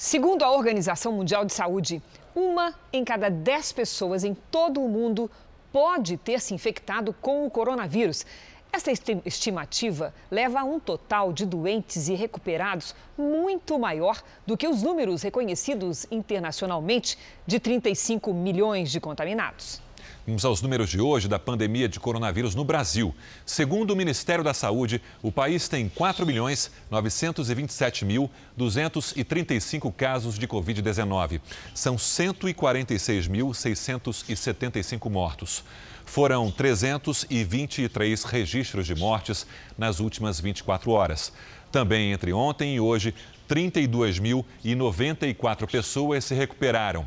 Segundo a Organização Mundial de Saúde, uma em cada dez pessoas em todo o mundo pode ter se infectado com o coronavírus. Esta estimativa leva a um total de doentes e recuperados muito maior do que os números reconhecidos internacionalmente de 35 milhões de contaminados. Vamos aos números de hoje da pandemia de coronavírus no Brasil. Segundo o Ministério da Saúde, o país tem 4.927.235 casos de Covid-19. São 146.675 mortos. Foram 323 registros de mortes nas últimas 24 horas. Também entre ontem e hoje, 32.094 pessoas se recuperaram.